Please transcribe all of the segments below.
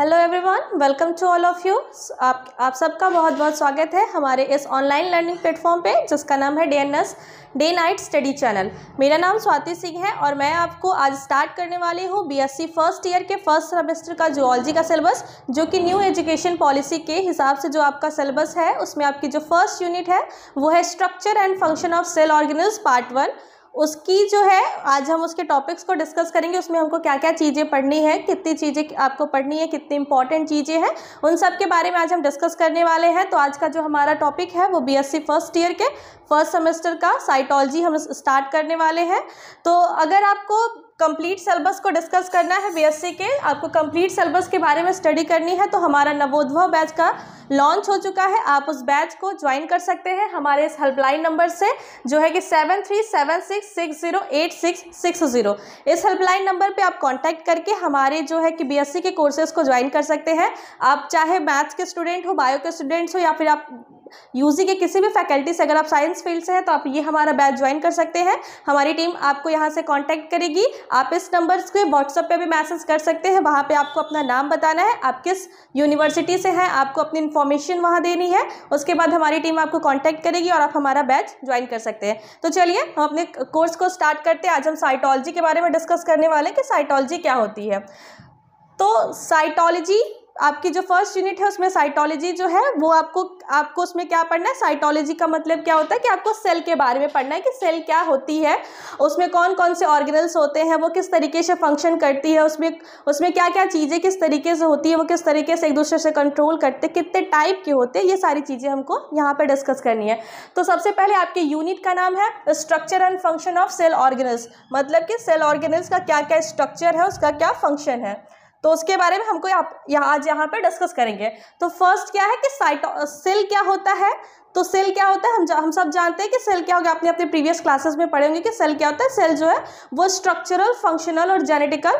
hello everyone welcome to all of you आप आप सबका बहुत बहुत स्वागत है हमारे इस ऑनलाइन लर्निंग प्लेटफॉर्म पे जिसका नाम है D N S day night study channel मेरा नाम स्वाति सिंह है और मैं आपको आज स्टार्ट करने वाली हूँ बीएससी फर्स्ट ईयर के फर्स्ट सेमेस्टर का जोलॉजी का सिलेबस जो कि न्यू एजुकेशन पॉलिसी के हिसाब से जो आपका सिलेबस है उसमें आपकी जो फर्स्ट यूनिट है वो है structure and function of cell organelles part one उसकी जो है आज हम उसके टॉपिक्स को डिस्कस करेंगे उसमें हमको क्या क्या चीज़ें पढ़नी है कितनी चीज़ें आपको पढ़नी है कितनी इंपॉर्टेंट चीज़ें हैं उन सब के बारे में आज हम डिस्कस करने वाले हैं तो आज का जो हमारा टॉपिक है वो बीएससी फर्स्ट ईयर के फर्स्ट सेमेस्टर का साइटोलॉजी हम स्टार्ट करने वाले हैं तो अगर आपको कंप्लीट सिलेबस को डिस्कस करना है बीएससी के आपको कंप्लीट सिलेबस के बारे में स्टडी करनी है तो हमारा नवोद्भव बैच का लॉन्च हो चुका है आप उस बैच को ज्वाइन कर सकते हैं हमारे इस हेल्पलाइन नंबर से जो है कि seven three seven six six zero eight six six zero इस हेल्पलाइन नंबर पे आप कांटेक्ट करके हमारे जो है कि बीएससी के कोर्सेज को ज्वाइन कर सकते हैं आप चाहे मैथ्स के स्टूडेंट हो बायो के स्टूडेंट्स हो या फिर आप यूजी के किसी भी फैकल्टी से अगर आप साइंस फील्ड से हैं तो आप ये हमारा बैच ज्वाइन कर सकते हैं हमारी टीम आपको यहाँ से कॉन्टैक्ट करेगी आप इस नंबर के व्हाट्सअप पर भी मैसेज कर सकते हैं वहाँ पर आपको अपना नाम बताना है आप किस यूनिवर्सिटी से हैं आपको अपनी इन्फॉर्मेशन वहाँ देनी है उसके बाद हमारी टीम आपको कॉन्टैक्ट करेगी और आप हमारा बैच ज्वाइन कर सकते हैं तो चलिए हम अपने कोर्स को स्टार्ट करते हैं आज हम साइटोलॉजी के बारे में डिस्कस करने वाले हैं कि साइटोलॉजी क्या होती है तो साइटोलॉजी आपकी जो फर्स्ट यूनिट है उसमें साइटोलॉजी जो है वो आपको आपको उसमें क्या पढ़ना है साइटोलॉजी का मतलब क्या होता है कि आपको सेल के बारे में पढ़ना है कि सेल क्या होती है उसमें कौन कौन से ऑर्गेनल्स होते हैं वो किस तरीके से फंक्शन करती है उसमें उसमें क्या क्या चीज़ें किस तरीके से होती है वो किस तरीके से एक दूसरे से कंट्रोल करते कितने टाइप के होते हैं ये सारी चीज़ें हमको यहाँ पर डिस्कस करनी है तो सबसे पहले आपके यूनिट का नाम है structure and function of cell organelles मतलब कि सेल ऑर्गेनल्स का क्या क्या स्ट्रक्चर है उसका क्या फंक्शन है तो उसके बारे में हमको आज यहाँ पर डिस्कस करेंगे तो फर्स्ट क्या है कि साइटो सेल क्या होता है तो सेल क्या होता है हम हम सब जानते हैं कि सेल क्या हो गया आपने अपने प्रीवियस क्लासेस में पढ़े होंगे कि सेल क्या होता है सेल जो है वो स्ट्रक्चरल फंक्शनल और जेनेटिकल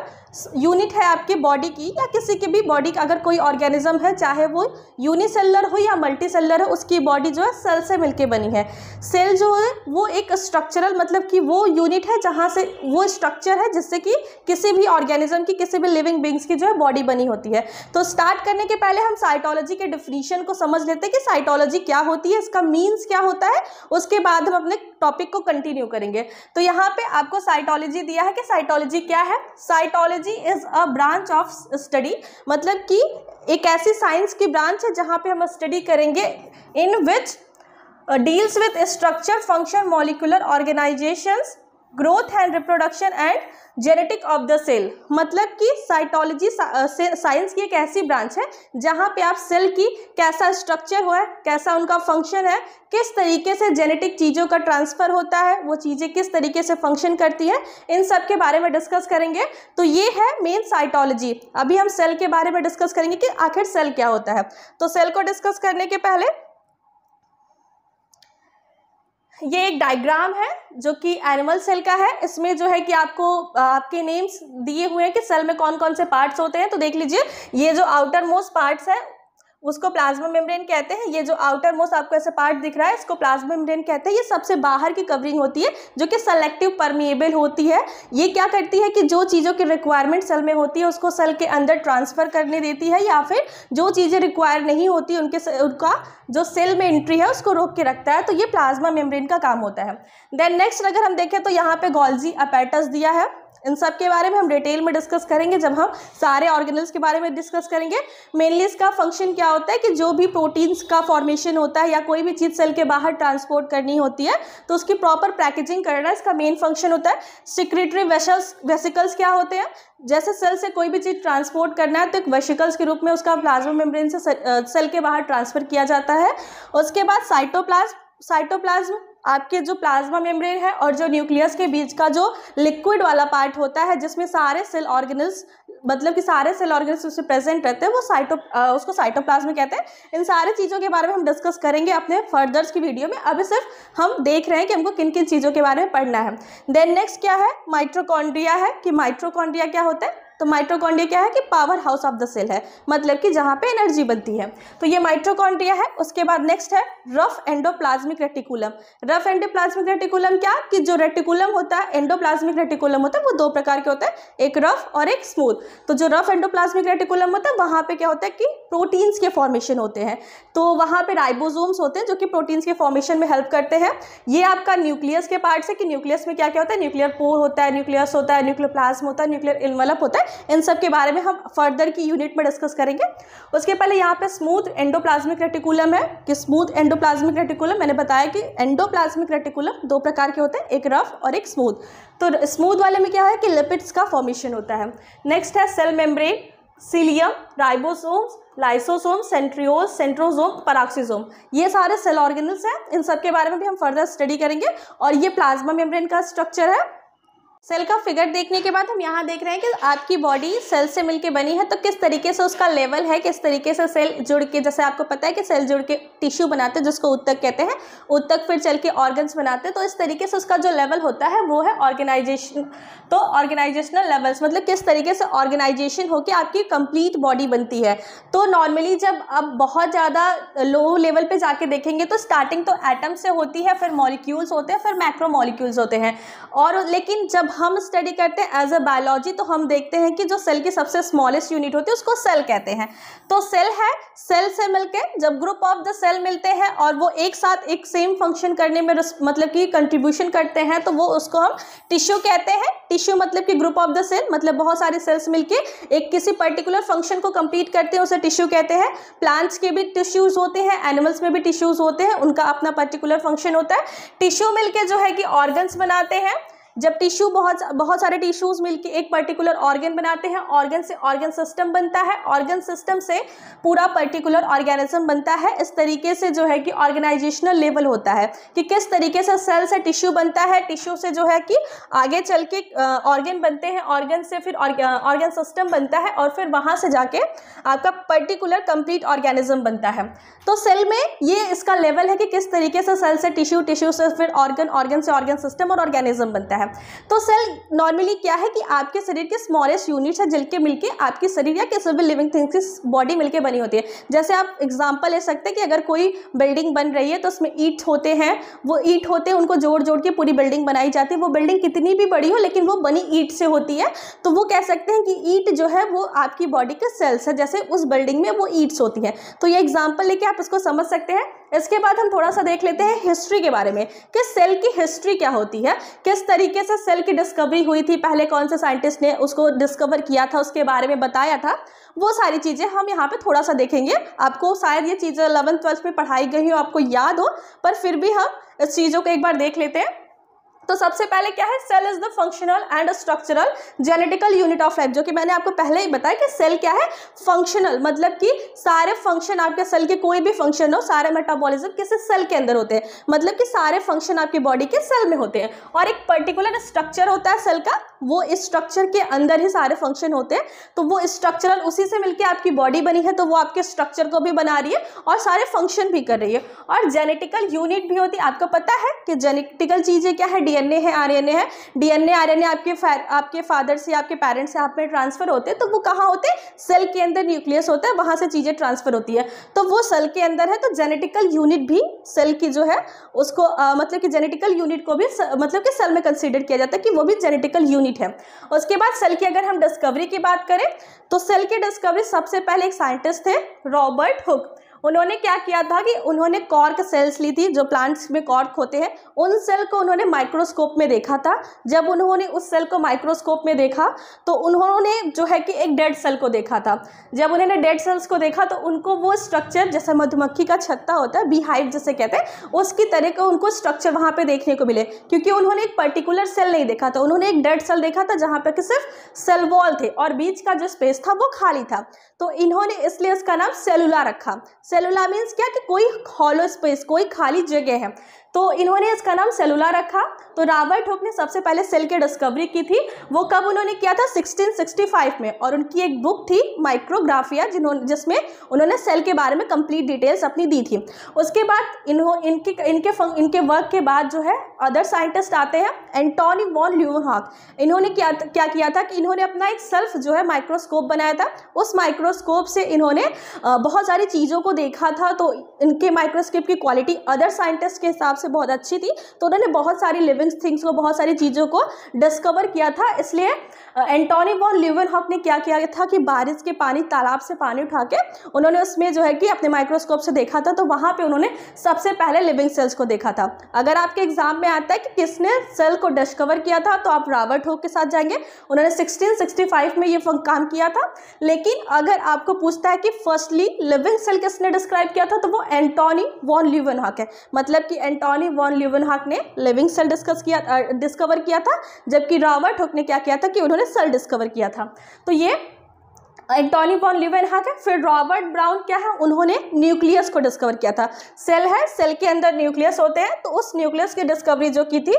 यूनिट है आपके बॉडी की या किसी के भी बॉडी का अगर कोई ऑर्गेनिज्म है चाहे वो यूनिसेलर हो या मल्टी सेलर हो उसकी बॉडी जो है सेल से मिलकर बनी है सेल जो है वो एक स्ट्रक्चरल मतलब कि वो यूनिट है जहाँ से वो स्ट्रक्चर है जिससे कि किसी भी ऑर्गेनिज्म की किसी भी लिविंग बींग्स की जो है बॉडी बनी होती है तो स्टार्ट करने के पहले हम साइटोलॉजी के डिफिनीशन को समझ लेते हैं कि साइटोलॉजी क्या होती है इसका मीन्स क्या होता है उसके बाद हम अपने टॉपिक को कंटिन्यू करेंगे तो यहाँ पे आपको साइटोलॉजी दिया है कि साइटोलॉजी क्या है cytology is a branch of study मतलब कि एक ऐसी साइंस की ब्रांच है जहाँ पे हम स्टडी करेंगे in which deals with structure function molecular organisations growth and reproduction and genetic of the cell मतलब कि साइटोलॉजी uh, साइंस की एक ऐसी ब्रांच है जहाँ पे आप सेल की कैसा स्ट्रक्चर हो है कैसा उनका फंक्शन है किस तरीके से जेनेटिक चीज़ों का ट्रांसफ़र होता है वो चीज़ें किस तरीके से फंक्शन करती हैं इन सब के बारे में डिस्कस करेंगे तो ये है मेन साइटोलॉजी अभी हम सेल के बारे में डिस्कस करेंगे कि आखिर सेल क्या होता है तो सेल को डिस्कस करने के पहले ये एक डायग्राम है जो कि एनिमल सेल का है इसमें जो है कि आपको आपके नेम्स दिए हुए हैं कि सेल में कौन कौन से पार्ट्स होते हैं तो देख लीजिए ये जो आउटर मोस्ट पार्ट्स है उसको प्लाज्मा मेम्ब्रेन कहते हैं ये जो आउटर मोस्ट आपको ऐसे पार्ट दिख रहा है इसको प्लाज्मा मेम्ब्रेन कहते हैं ये सबसे बाहर की कवरिंग होती है जो कि सेलेक्टिव परमिएबल होती है ये क्या करती है कि जो चीज़ों की रिक्वायरमेंट सेल में होती है उसको सेल के अंदर ट्रांसफ़र करने देती है या फिर जो चीज़ें रिक्वायर नहीं होती उनके उनका जो सेल में एंट्री है उसको रोक के रखता है तो ये प्लाज्मा मेम्ब्रेन का काम होता है देन नेक्स्ट अगर हम देखें तो यहाँ पे गोल्जी अपैटस दिया है इन सब के बारे में हम डिटेल में डिस्कस करेंगे जब हम सारे ऑर्गेनल्स के बारे में डिस्कस करेंगे मेनली इसका फंक्शन क्या होता है कि जो भी प्रोटीन्स का फॉर्मेशन होता है या कोई भी चीज़ सेल के बाहर ट्रांसपोर्ट करनी होती है तो उसकी प्रॉपर पैकेजिंग करना इसका मेन फंक्शन होता है सिक्रेटरी वेशल्स वेसिकल्स क्या होते हैं जैसे सेल से कोई भी चीज़ ट्रांसपोर्ट करना है तो एक वेसिकल्स के रूप में उसका प्लाज्मा मेम्ब्रेन से सेल के बाहर ट्रांसफर किया जाता है उसके बाद साइटोप्लाज्म साइटोप्लाज्म आपके जो प्लाज्मा मेम्ब्रेन है और जो न्यूक्लियस के बीच का जो लिक्विड वाला पार्ट होता है जिसमें सारे सेल ऑर्गेनल्स मतलब कि सारे सेल ऑर्गेनल्स उससे प्रेजेंट रहते हैं वो साइटो उसको साइटोप्लाज्म कहते हैं इन सारे चीज़ों के बारे में हम डिस्कस करेंगे अपने फर्दर्स की वीडियो में अभी सिर्फ हम देख रहे हैं कि हमको किन किन चीज़ों के बारे में पढ़ना है देन नेक्स्ट क्या है माइट्रोकॉन्ड्रिया है कि माइट्रोकॉन्ड्रिया क्या होता है तो माइट्रोकॉन्ड्रिया क्या है कि power house of the cell है मतलब कि जहाँ पे एनर्जी बनती है तो ये माइट्रोकॉन्ड्रिया है उसके बाद नेक्स्ट है rough endoplasmic reticulum rough endoplasmic reticulum क्या कि जो रेटिकुलम होता है एंडोप्लाज्मिक रेटिकुलम होता है वो दो प्रकार के होते हैं एक रफ और एक स्मूथ तो जो रफ एंडोप्लाज्मिक रेटिकुलम होता है वहाँ पर क्या होता है कि प्रोटीन्स के फॉर्मेशन होते हैं तो वहाँ पे राइबोसोम्स होते हैं जो कि प्रोटीन्स के फॉर्मेशन में हेल्प करते हैं ये आपका न्यूक्लियस के पार्ट्स है कि न्यूक्लियस में क्या क्या होता है न्यूक्लियर पोर होता है न्यूक्लियस होता है न्यूक्लियर प्लाज्म होता है न्यूक्लियर इलमलप होता है इन सब के बारे में हम फर्दर की यूनिट में डिस्कस करेंगे उसके पहले यहाँ पर स्मूथ एंडोप्लाज्मिक रेटिकुलम है कि स्मूथ एंडोप्लाज्मिक रेटिकुलम मैंने बताया कि एंडोप्लाज्मिक रेटिकुलम दो प्रकार के होते हैं एक रफ और एक स्मूथ तो स्मूथ वाले में क्या है कि लिपिड्स का फॉर्मेशन होता है नेक्स्ट है cell membrane cilium ribosomes lysosome centriole centrosome peroxisome ये सारे सेल ऑर्गेनल्स हैं इन सब के बारे में भी हम फर्दर स्टडी करेंगे और ये प्लाज्मा मेम्ब्रेन का स्ट्रक्चर है सेल का फिगर देखने के बाद हम यहाँ देख रहे हैं कि आपकी बॉडी सेल से मिलके बनी है तो किस तरीके से उसका लेवल है किस तरीके से सेल जुड़ के जैसे आपको पता है कि सेल जुड़ के टिश्यू बनाते हैं जिसको उत्तक कहते हैं उत्तक फिर चल के ऑर्गन्स बनाते हैं तो इस तरीके से उसका जो लेवल होता है वो है ऑर्गेनाइजेशन तो ऑर्गेनाइजेशनल लेवल्स मतलब किस तरीके से ऑर्गेनाइजेशन होकर आपकी कंप्लीट बॉडी बनती है तो नॉर्मली जब आप बहुत ज़्यादा लो लेवल पर जाके देखेंगे तो स्टार्टिंग तो एटम से होती है फिर मॉलिक्यूल्स होते हैं फिर मैक्रो मॉलिक्यूल्स होते हैं और लेकिन जब हम स्टडी करते हैं एज अ बायोलॉजी तो हम देखते हैं कि जो सेल की सबसे स्मॉलेस्ट यूनिट होती है उसको सेल कहते हैं तो सेल है सेल से मिलकर जब ग्रुप ऑफ द सेल मिलते हैं और वो एक साथ एक सेम फंक्शन करने में मतलब कि कंट्रीब्यूशन करते हैं तो वो उसको हम टिश्यू कहते हैं टिश्यू मतलब कि ग्रुप ऑफ द सेल मतलब बहुत सारे सेल्स मिलकर एक किसी पर्टिकुलर फंक्शन को कंप्लीट करते हैं उसे टिश्यू कहते हैं प्लांट्स के भी टिश्यूज़ होते हैं एनिमल्स में भी टिश्यूज़ होते हैं उनका अपना पर्टिकुलर फंक्शन होता है टिश्यू मिलकर जो है कि ऑर्गन्स बनाते हैं जब टिश्यू बहुत बहुत सारे टिश्यूज मिलकर एक पर्टिकुलर ऑर्गन बनाते हैं ऑर्गन से ऑर्गन सिस्टम बनता है ऑर्गन सिस्टम से पूरा पर्टिकुलर ऑर्गेनिज्म बनता है इस तरीके से जो है कि ऑर्गेनाइजेशनल लेवल होता है कि किस तरीके से सेल से टिश्यू बनता है टिश्यू से जो है कि आगे चल के ऑर्गन बनते हैं ऑर्गन से फिर ऑर्गन सिस्टम बनता है और फिर वहाँ से जाके आपका पर्टिकुलर कंप्लीट ऑर्गेनिज्म बनता है तो सेल में ये इसका लेवल है कि किस तरीके से सेल से टिश्यू टिश्यू से फिर ऑर्गन ऑर्गन से ऑर्गन सिस्टम और ऑर्गेनिज्म बनता है है तो सेल नॉर्मली क्या है कि आपके शरीर के स्मॉलेस्ट यूनिट है जल के मिलके आपके शरीर या किसी भी लिविंग थिंग्स की बॉडी मिलके बनी होती है जैसे आप एग्जाम्पल ले सकते हैं कि अगर कोई बिल्डिंग बन रही है तो उसमें ईट होते हैं वो ईट होते हैं उनको जोड़ जोड़ के पूरी बिल्डिंग बनाई जाती है वो बिल्डिंग कितनी भी बड़ी हो लेकिन वो बनी ईट से होती है तो वो कह सकते हैं कि ईट जो है वो आपकी बॉडी के सेल्स है जैसे उस बिल्डिंग में वो ईट्स होती हैं तो ये एग्जाम्पल लेके आप इसको समझ सकते हैं इसके बाद हम थोड़ा सा देख लेते हैं हिस्ट्री के बारे में कि सेल की हिस्ट्री क्या होती है किस तरीके से सेल की डिस्कवरी हुई थी पहले कौन से साइंटिस्ट ने उसको डिस्कवर किया था उसके बारे में बताया था वो सारी चीज़ें हम यहाँ पे थोड़ा सा देखेंगे आपको शायद ये चीज़ें अलेवन ट्वेल्थ में पढ़ाई गई हो आपको याद हो पर फिर भी हम इस चीज़ों को एक बार देख लेते हैं तो सबसे पहले क्या है cell is the functional and structural genetical unit of life जो कि मैंने आपको पहले ही बताया कि सेल क्या है फंक्शनल मतलब कि सारे फंक्शन आपके सेल के कोई भी फंक्शन हो सारे मेटाबॉलिज्म किसी सेल के अंदर होते हैं मतलब कि सारे फंक्शन आपकी बॉडी के सेल में होते हैं और एक पर्टिकुलर स्ट्रक्चर होता है सेल का वो इस स्ट्रक्चर के अंदर ही सारे फंक्शन होते हैं तो वो स्ट्रक्चरल उसी से मिलकर आपकी बॉडी बनी है तो वो आपके स्ट्रक्चर को भी बना रही है और सारे फंक्शन भी कर रही है और जेनेटिकल यूनिट भी होती है आपको पता है कि जेनेटिकल चीज़ें क्या है डी डीएनए है आरएनए है डीएनए आरएनए आपके आपके फादर से आपके पेरेंट्स से आप में ट्रांसफर होते हैं तो वो कहाँ होते हैं सेल के अंदर न्यूक्लियस होता है वहाँ से चीज़ें ट्रांसफर होती है तो वो सेल के अंदर है तो जेनेटिकल यूनिट भी सेल की जो है उसको आ, मतलब कि जेनेटिकल यूनिट को भी स, मतलब कि सेल में कंसिडर किया जाता है कि वो भी जेनेटिकल यूनिट है उसके बाद सेल की अगर हम डिस्कवरी की बात करें तो सेल के डिस्कवरी सबसे पहले एक साइंटिस्ट थे रॉबर्ट हुक उन्होंने क्या किया था कि उन्होंने कॉर्क सेल्स ली थी जो प्लांट्स में कॉर्क होते हैं उन सेल को उन्होंने माइक्रोस्कोप में देखा था जब उन्होंने उस सेल को माइक्रोस्कोप में देखा तो उन्होंने जो है कि एक डेड सेल को देखा था जब उन्होंने डेड सेल्स को देखा तो उनको वो स्ट्रक्चर जैसे मधुमक्खी का छत्ता होता है बिहाइव जैसे कहते हैं उसकी तरह का उनको स्ट्रक्चर वहाँ पर देखने को मिले क्योंकि उन्होंने एक पर्टिकुलर सेल नहीं देखा था उन्होंने एक डेड सेल देखा था जहाँ पर कि सिर्फ सेल वॉल थे और बीच का जो स्पेस था वो खाली था तो इन्होंने इसलिए इसका नाम सेलुला रखा सेलुला मीन्स क्या कि कोई हॉलो स्पेस कोई खाली जगह है तो इन्होंने इसका नाम सेलुला रखा तो राबर्ट हुक ने सबसे पहले सेल की डिस्कवरी की थी वो कब उन्होंने किया था 1665 में और उनकी एक बुक थी माइक्रोग्राफिया जिन्होंने जिसमें उन्होंने सेल के बारे में कंप्लीट डिटेल्स अपनी दी थी उसके बाद इन्हों इनके इनके फंग, इनके वर्क के बाद जो है अदर साइंटिस्ट आते हैं एंटोनी वॉन ल्यूहॉक इन्होंने क्या क्या किया था कि इन्होंने अपना एक सेल्फ जो है माइक्रोस्कोप बनाया था उस माइक्रोस्कोप से इन्होंने बहुत सारी चीज़ों को देखा था तो इनके माइक्रोस्कोप की क्वालिटी अदर साइंटिस्ट के हिसाब से बहुत अच्छी थी तो उन्होंने बहुत सारी लिविंग थिंग्स को बहुत सारी चीज़ों को डिस्कवर किया था इसलिए एंटोनी वॉन लिवन हॉक ने क्या किया था कि बारिश के पानी तालाब से पानी उठा के उन्होंने उसमें जो है कि अपने माइक्रोस्कोप से देखा था तो वहाँ पर उन्होंने सबसे पहले लिविंग सेल्स को देखा था अगर आपके एग्जाम में आता है कि किसने सेल को डिस्कवर किया था तो आप रॉबर्ट होक के साथ जाएंगे उन्होंने 1665 में ये काम किया था लेकिन अगर आपको पूछता है कि फर्स्टली लिविंग सेल किसने डिस्क्राइब किया था तो वो एंटोनी वॉन लिवन हॉक है मतलब कि एंटोनी टॉनी वॉन ल्यूवनहाक ने लिविंग सेल डिस्कस किया डिस्कवर किया था जबकि रॉबर्ट हुक ने क्या किया था कि उन्होंने सेल डिस्कवर किया था तो ये एंटोनी वॉन लिवेनहाक है फिर रॉबर्ट ब्राउन क्या है उन्होंने न्यूक्लियस को डिस्कवर किया था सेल है सेल के अंदर न्यूक्लियस होते हैं तो उस न्यूक्लियस की डिस्कवरी जो की थी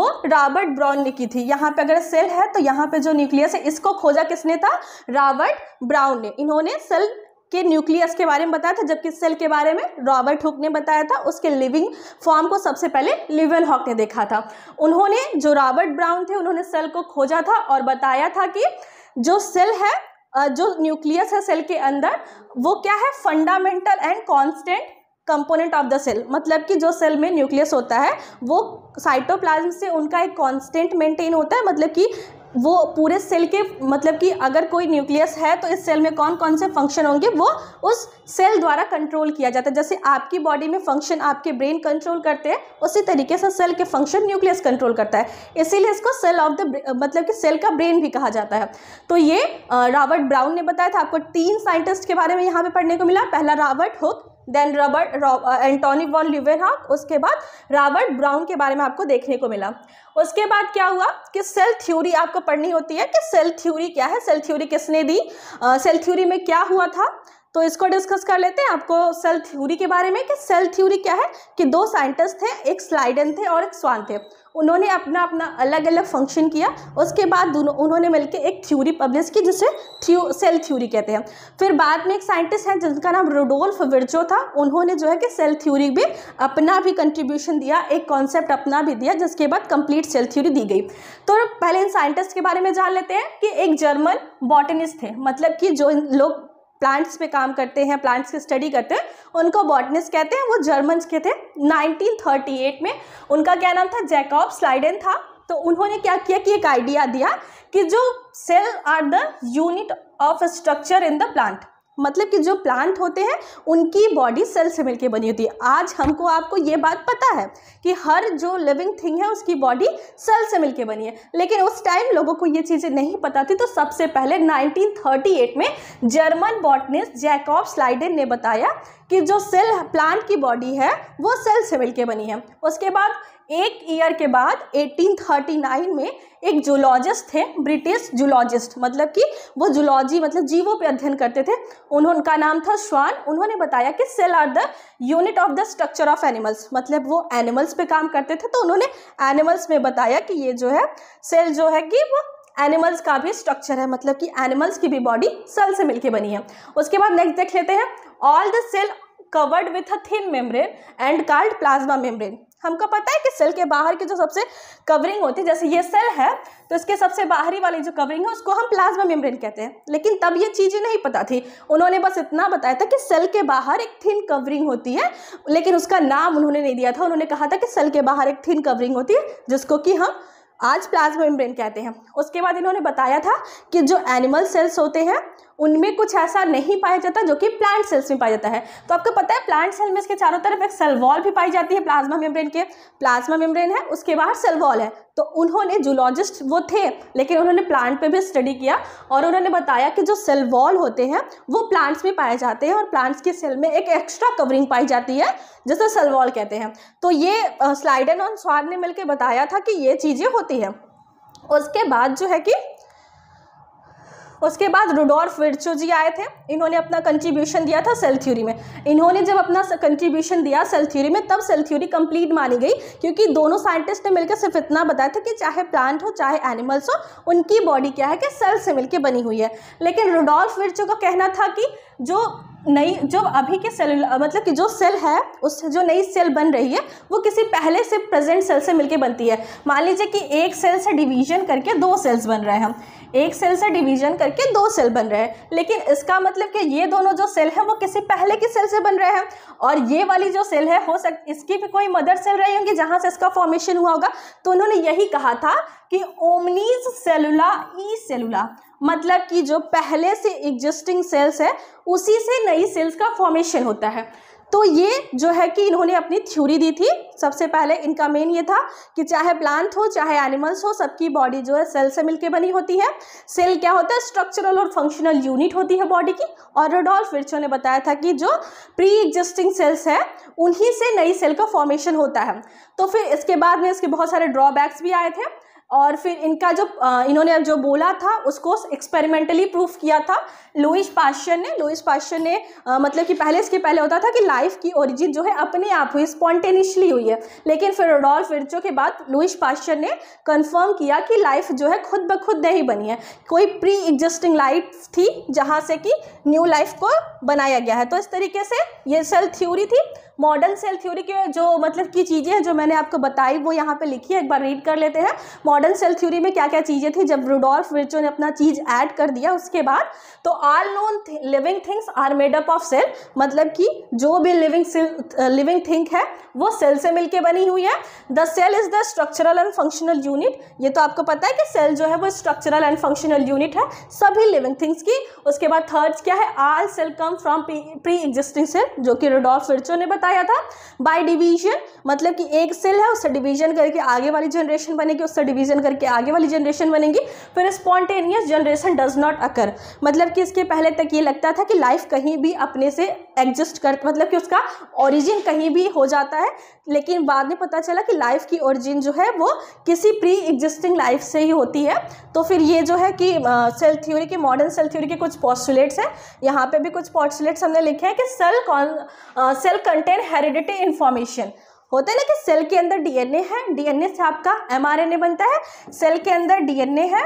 वो रॉबर्ट ब्राउन ने की थी यहाँ पे अगर सेल है तो यहाँ पे जो न्यूक्लियस है इसको खोजा किसने था रॉबर्ट ब्राउन ने इन्होंने सेल के न्यूक्लियस के बारे में बताया था जबकि सेल के बारे में रॉबर्ट हुक ने बताया था उसके लिविंग फॉर्म को सबसे पहले लिवेल हॉक ने देखा था उन्होंने जो रॉबर्ट ब्राउन थे उन्होंने सेल को खोजा था और बताया था कि जो सेल है जो न्यूक्लियस है सेल के अंदर वो क्या है fundamental and constant component of the cell मतलब कि जो सेल में न्यूक्लियस होता है वो साइटोप्लाज्म से उनका एक कांस्टेंट मेंटेन होता है मतलब कि वो पूरे सेल के मतलब कि अगर कोई न्यूक्लियस है तो इस सेल में कौन कौन से फंक्शन होंगे वो उस सेल द्वारा कंट्रोल किया जाता है जैसे आपकी बॉडी में फंक्शन आपके ब्रेन कंट्रोल करते हैं उसी तरीके से सेल के फंक्शन न्यूक्लियस कंट्रोल करता है इसीलिए इसको सेल ऑफ द मतलब कि सेल का ब्रेन भी कहा जाता है तो ये रॉबर्ट ब्राउन ने बताया था आपको तीन साइंटिस्ट के बारे में यहाँ पर पढ़ने को मिला पहला Robert Hooke then Robert Antonie van Leeuwenhoek उसके बाद रॉबर्ट ब्राउन के बारे में आपको देखने को मिला उसके बाद क्या हुआ कि सेल थ्योरी आपको पढ़नी होती है कि सेल थ्योरी क्या है सेल थ्योरी किसने दी सेल uh, थ्योरी में क्या हुआ था तो इसको डिस्कस कर लेते हैं आपको सेल थ्योरी के बारे में कि सेल थ्योरी क्या है कि दो साइंटिस्ट थे एक स्लाइडन थे और एक स्वान थे उन्होंने अपना अपना अलग अलग फंक्शन किया उसके बाद दोनों उन्होंने मिलकर एक थ्योरी पब्लिश की जिसे थ्यू सेल थ्योरी कहते हैं फिर बाद में एक साइंटिस्ट हैं जिनका नाम रोडोल्फ विर्जो था उन्होंने जो है कि सेल थ्योरी में अपना भी कंट्रीब्यूशन दिया एक कॉन्सेप्ट अपना भी दिया जिसके बाद कंप्लीट सेल थ्योरी दी गई तो पहले इन साइंटिस्ट के बारे में जान लेते हैं कि एक जर्मन बॉटनिस्ट थे मतलब कि जो लोग प्लांट्स पे काम करते हैं प्लांट्स की स्टडी करते हैं उनको बॉटनिस्ट कहते हैं वो जर्मन्स के थे 1938 में उनका क्या नाम था जैकॉब स्लाइडन था तो उन्होंने क्या किया कि एक आइडिया दिया कि जो cell are the unit of structure in the plant मतलब कि जो प्लांट होते हैं उनकी बॉडी सेल से मिलकर बनी होती है आज हमको आपको ये बात पता है कि हर जो लिविंग थिंग है उसकी बॉडी सेल से मिलकर बनी है लेकिन उस टाइम लोगों को ये चीज़ें नहीं पता थी तो सबसे पहले 1938 में जर्मन बॉटनिस्ट जैकॉब स्लाइडन ने बताया कि जो सेल प्लांट की बॉडी है वो सेल से मिलकर बनी है उसके बाद एक ईयर के बाद 1839 में एक जूलॉजिस्ट थे ब्रिटिश जूलॉजिस्ट मतलब कि वो जूलॉजी मतलब जीवों पे अध्ययन करते थे उन्होंने का नाम था श्वान उन्होंने बताया कि cell are the unit of the structure of animals मतलब वो एनिमल्स पे काम करते थे तो उन्होंने एनिमल्स में बताया कि ये जो है सेल जो है कि वो एनिमल्स का भी स्ट्रक्चर है मतलब कि एनिमल्स की भी बॉडी सेल से मिलके बनी है उसके बाद नेक्स्ट देख लेते हैं all the cell covered with a thin membrane and called plasma membrane हमको पता है कि सेल के बाहर की जो सबसे कवरिंग होती है जैसे ये सेल है तो इसके सबसे बाहरी वाली जो कवरिंग है उसको हम प्लाज्मा मेम्ब्रेन कहते हैं लेकिन तब ये चीज़ें नहीं पता थी उन्होंने बस इतना बताया था कि सेल के बाहर एक थिन कवरिंग होती है लेकिन उसका नाम उन्होंने नहीं दिया था उन्होंने कहा था कि सेल के बाहर एक थिन कवरिंग होती है जिसको कि हम आज प्लाज्मा मेम्ब्रेन कहते हैं उसके बाद इन्होंने बताया था कि जो एनिमल सेल्स होते हैं उनमें कुछ ऐसा नहीं पाया जाता जो कि प्लांट सेल्स में पाया जाता है तो आपको पता है प्लांट सेल में इसके चारों तरफ एक सेल वॉल भी पाई जाती है प्लाज्मा मेम्ब्रेन के प्लाज्मा मेम्ब्रेन है उसके बाहर सेल वॉल है तो उन्होंने जूलॉजिस्ट वो थे लेकिन उन्होंने प्लांट पे भी स्टडी किया और उन्होंने बताया कि जो सेल वॉल होते हैं वो प्लांट्स में पाए जाते हैं और प्लांट्स के सेल में एक एक्स्ट्रा कवरिंग पाई जाती है जिसे सेल वॉल कहते हैं तो ये स्लाइडन और स्वाद ने मिलकर बताया था कि ये चीज़ें होती हैं उसके बाद जो है कि उसके बाद रुडोल्फ विर्चो जी आए थे इन्होंने अपना कंट्रीब्यूशन दिया था सेल थ्योरी में इन्होंने जब अपना कंट्रीब्यूशन दिया सेल थ्योरी में तब सेल थ्योरी कंप्लीट मानी गई क्योंकि दोनों साइंटिस्ट ने मिलकर सिर्फ इतना बताया था कि चाहे प्लांट हो चाहे एनिमल्स हो उनकी बॉडी क्या है कि सेल से मिलकर बनी हुई है लेकिन रुडोल्फ विर्चो का कहना था कि जो नई जो अभी के सेल मतलब कि जो सेल है उससे जो नई सेल बन रही है वो किसी पहले से प्रेजेंट सेल से मिलके बनती है मान लीजिए कि एक सेल से डिवीजन करके दो सेल्स बन रहे हैं हम एक सेल से डिवीजन करके दो सेल बन रहे हैं लेकिन इसका मतलब कि ये दोनों जो सेल है वो किसी पहले की सेल से बन रहे हैं और ये वाली जो सेल है हो सक इसकी भी कोई मदर सेल रही होंगी जहाँ से इसका फॉर्मेशन हुआ होगा तो उन्होंने यही कहा था कि ओमनीज सेलुला ई सेलुला मतलब कि जो पहले से एग्जिस्टिंग सेल्स है उसी से नई सेल्स का फॉर्मेशन होता है तो ये जो है कि इन्होंने अपनी थ्योरी दी थी सबसे पहले इनका मेन ये था कि चाहे प्लांट हो चाहे एनिमल्स हो सबकी बॉडी जो है सेल से मिलकर बनी होती है सेल क्या होता है स्ट्रक्चरल और फंक्शनल यूनिट होती है बॉडी की और रोडोल्फ विर्चो ने बताया था कि जो प्री एग्जिस्टिंग सेल्स है उन्हीं से नई सेल का फॉर्मेशन होता है तो फिर इसके बाद में इसके बहुत सारे ड्रॉबैक्स भी आए थे और फिर इनका जो इन्होंने जो बोला था उसको एक्सपेरिमेंटली प्रूफ किया था लुइस पाश्चर ने लुइस पाश्चर ने आ, मतलब कि पहले इसके पहले होता था कि लाइफ की ओरिजिन जो है अपने आप हुई स्पॉन्टेनियसली हुई है लेकिन फिर रोडोल फिरचो के बाद लुइस पाश्चर ने कंफर्म किया कि लाइफ जो है खुद ब खुद नहीं बनी है कोई प्री एग्जिस्टिंग लाइफ थी जहाँ से कि न्यू लाइफ को बनाया गया है तो इस तरीके से ये सेल थ्योरी थी मॉडर्न सेल थ्योरी के जो मतलब की चीज़ें हैं जो मैंने आपको बताई वो यहाँ पर लिखी है एक बार रीड कर लेते हैं मॉडर्न सेल थ्योरी में क्या क्या चीज़ें थी जब रूडोल्फ विर्चो ने अपना चीज़ ऐड कर दिया उसके बाद तो all known living things are made up of cell मतलब कि जो भी लिविंग लिविंग थिंग है वो सेल से मिलके बनी हुई है the cell is the structural and functional unit ये तो आपको पता है कि सेल जो है वो स्ट्रक्चरल एंड फंक्शनल यूनिट है सभी लिविंग थिंग्स की उसके बाद थर्ड क्या है all cell come from pre existing cell जो कि रोडोल्फ विर्चो ने बताया था बाय डिवीजन मतलब कि एक सेल है उससे डिवीजन करके आगे वाली जनरेशन बनेगी उससे डिवीजन डिवीजन करके आगे वाली जनरेशन बनेंगी फिर spontaneous generation does not occur मतलब कि इसके पहले तक ये लगता था कि लाइफ कहीं भी अपने से एग्जिस्ट कर मतलब कि उसका ओरिजिन कहीं भी हो जाता है लेकिन बाद में पता चला कि लाइफ की ओरिजिन जो है वो किसी प्री एग्जिस्टिंग लाइफ से ही होती है तो फिर ये जो है कि सेल थ्योरी के मॉडर्न सेल थ्योरी के कुछ पॉस्टुलेट्स हैं यहाँ पे भी कुछ पॉस्टुलेट्स हमने लिखे हैं कि cell con cell contain heredity information होता है ना कि सेल के अंदर डीएनए है डीएनए से आपका एमआरएनए बनता है सेल के अंदर डीएनए है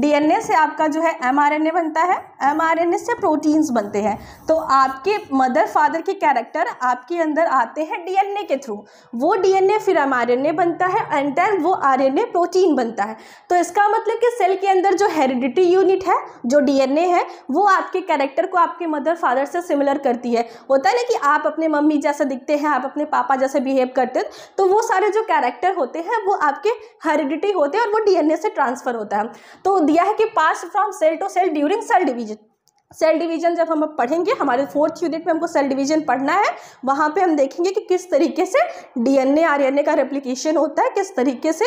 डीएनए से आपका जो है एमआरएनए बनता है ए से प्रोटीन्स बनते हैं तो आपके मदर फादर के कैरेक्टर आपके अंदर आते हैं डीएनए के थ्रू वो डीएनए फिर ए बनता है एंड देन वो आरएनए प्रोटीन बनता है तो इसका मतलब कि सेल के अंदर जो हेरिडिटी यूनिट है जो डीएनए है वो आपके कैरेक्टर को आपके मदर फादर से सिमिलर करती है होता है ना कि आप अपने मम्मी जैसा दिखते हैं आप अपने पापा जैसे बिहेव करते हैं तो वो सारे जो कैरेक्टर होते हैं वो आपके हेरिडिटी होते हैं और वो डीएनए से ट्रांसफर होता है तो दिया है कि pass from cell to cell during cell division cell division जब हम पढ़ेंगे हमारे फोर्थ यूनिट में हमको सेल डिवीजन पढ़ना है वहाँ पे हम देखेंगे कि किस तरीके से डीएनए आरएनए का रेप्लिकेशन होता है किस तरीके से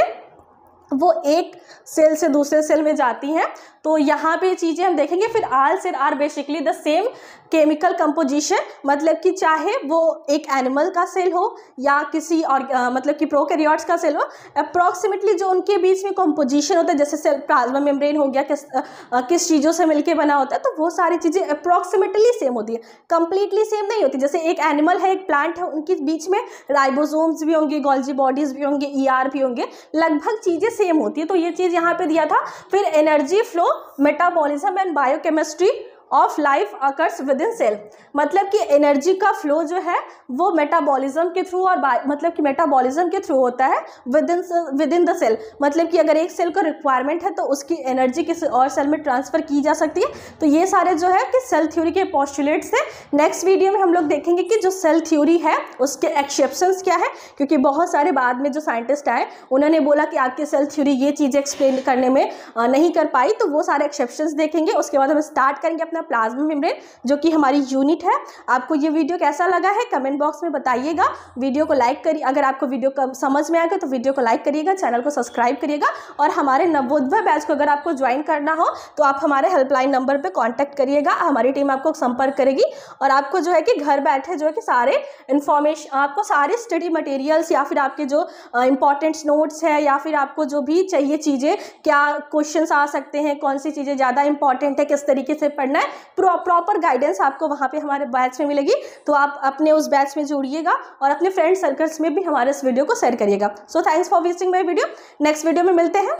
वो एक सेल से दूसरे सेल में जाती हैं तो यहाँ पे चीज़ें हम देखेंगे फिर all cell are basically the same chemical composition मतलब कि चाहे वो एक एनिमल का सेल हो या किसी और आ, मतलब कि प्रोकैरियोट्स का सेल हो अप्रॉक्सीमेटली जो उनके बीच में कंपोजिशन होता है जैसे सेल प्लाज्मा मेम्ब्रेन हो गया किस आ, किस चीज़ों से मिलकर बना होता है तो वो सारी चीज़ें अप्रॉक्सीमेटली सेम होती है कंप्लीटली सेम नहीं होती जैसे एक एनिमल है एक प्लांट है उनके बीच में राइबोसोम्स भी होंगे गोल्जी बॉडीज़ भी होंगे ई e भी होंगे लगभग चीज़ें सेम होती है तो ये चीज़ यहाँ पे दिया था फिर energy flow metabolism and biochemistry of life occurs within cell मतलब कि एनर्जी का फ्लो जो है वो मेटाबॉलिज्म के थ्रू और मतलब कि मेटाबॉलिज्म के थ्रू होता है within within the cell मतलब कि अगर एक सेल को रिक्वायरमेंट है तो उसकी एनर्जी किसी और सेल में ट्रांसफ़र की जा सकती है तो ये सारे जो है कि सेल थ्योरी के पॉस्टुलेट से नेक्स्ट वीडियो में हम लोग देखेंगे कि जो सेल थ्योरी है उसके एक्सेप्शन क्या है क्योंकि बहुत सारे बाद में जो साइंटिस्ट आए उन्होंने बोला कि आपकी सेल थ्योरी ये चीज़ें एक्सप्लेन करने में नहीं कर पाई तो वो सारे एक्सेप्शन देखेंगे उसके बाद हम स्टार्ट करेंगे अपना अपना प्लाज्मा मेम्ब्रेन जो कि हमारी यूनिट है आपको ये वीडियो कैसा लगा है कमेंट बॉक्स में बताइएगा वीडियो को लाइक करिए अगर आपको वीडियो समझ में आ गया तो वीडियो को लाइक करिएगा चैनल को सब्सक्राइब करिएगा और हमारे नवोदय बैच को अगर आपको ज्वाइन करना हो तो आप हमारे हेल्पलाइन नंबर पर कॉन्टैक्ट करिएगा हमारी टीम आपको संपर्क करेगी और आपको जो है कि घर बैठे जो है कि सारे इन्फॉर्मेशन आपको सारे स्टडी मटेरियल्स या फिर आपके जो इंपॉर्टेंट नोट्स हैं या फिर आपको जो भी चाहिए चीज़ें क्या क्वेश्चंस आ सकते हैं कौन सी चीज़ें ज़्यादा इंपॉर्टेंट है किस तरीके से पढ़ना है है प्रॉपर गाइडेंस आपको वहाँ पे हमारे बैच में मिलेगी तो आप अपने उस बैच में जोड़िएगा और अपने फ्रेंड सर्कल्स में भी हमारे इस वीडियो को शेयर करिएगा so thanks for watching my video next video में मिलते हैं